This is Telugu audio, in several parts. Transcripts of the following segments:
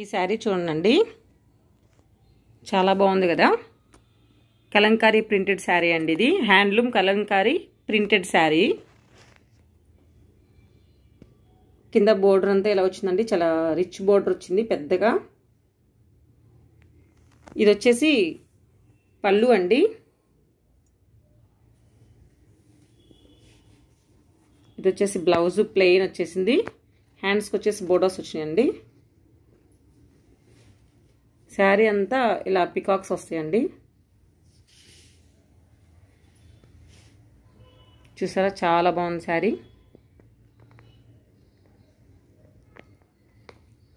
ఈ శారీ చూడండి చాలా బాగుంది కదా కలంకారీ ప్రింటెడ్ శారీ అండి ఇది హ్యాండ్లూమ్ కలంకారీ ప్రింటెడ్ శారీ కింద బోర్డర్ అంతా ఇలా వచ్చిందండి చాలా రిచ్ బోర్డర్ వచ్చింది పెద్దగా ఇది వచ్చేసి పళ్ళు అండి ఇది వచ్చేసి బ్లౌజ్ ప్లెయిన్ వచ్చేసింది హ్యాండ్స్కి వచ్చేసి బోర్డర్స్ వచ్చినాయండి శారీ అంతా ఇలా పికాక్స్ వస్తాయండి చూసారా చాలా బాగుంది శారీ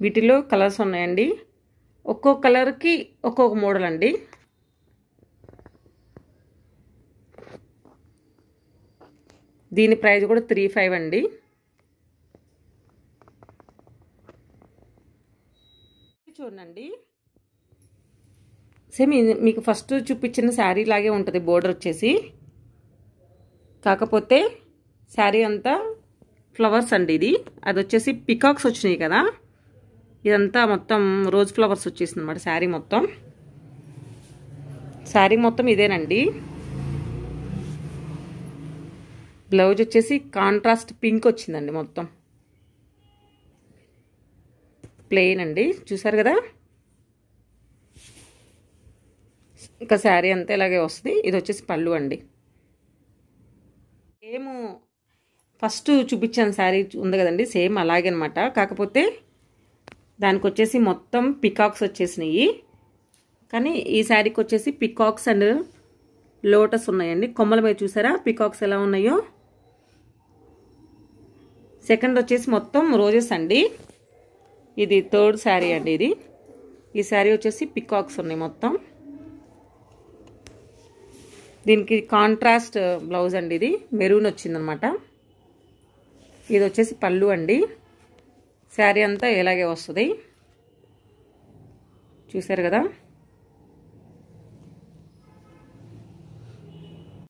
వీటిలో కలర్స్ ఉన్నాయండి ఒక్కో కలర్కి ఒక్కొక్క మోడల్ అండి దీని ప్రైస్ కూడా త్రీ ఫైవ్ అండి చూడండి సేమ్ మీకు ఫస్ట్ చూపించిన శారీ లాగే ఉంటుంది బోర్డర్ వచ్చేసి కాకపోతే శారీ అంతా ఫ్లవర్స్ అండి ఇది అది వచ్చేసి పికాక్స్ వచ్చినాయి కదా ఇదంతా మొత్తం రోజ్ ఫ్లవర్స్ వచ్చేసింది అనమాట శారీ మొత్తం శారీ మొత్తం ఇదేనండి బ్లౌజ్ వచ్చేసి కాంట్రాస్ట్ పింక్ వచ్చిందండి మొత్తం ప్లెయిన్ అండి చూసారు కదా ఇంకా శారీ అంతే ఇలాగే వస్తుంది ఇది వచ్చేసి పళ్ళు అండి సేమ్ ఫస్ట్ చూపించాను శారీ ఉంది కదండి సేమ్ అలాగే అనమాట కాకపోతే దానికి వచ్చేసి మొత్తం పికాక్స్ వచ్చేసినాయి కానీ ఈ శారీకి వచ్చేసి పికాక్స్ అండ్ లోటస్ ఉన్నాయండి కొమ్మల మీద చూసారా పికాక్స్ ఎలా ఉన్నాయో సెకండ్ వచ్చేసి మొత్తం రోజెస్ అండి ఇది థర్డ్ శారీ అండి ఇది ఈ శారీ వచ్చేసి పికాక్స్ ఉన్నాయి మొత్తం దీనికి కాంట్రాస్ట్ బ్లౌజ్ అండి ఇది మెరూన్ వచ్చిందనమాట ఇది వచ్చేసి పళ్ళు అండి శారీ అంతా ఇలాగే వస్తుంది చూసారు కదా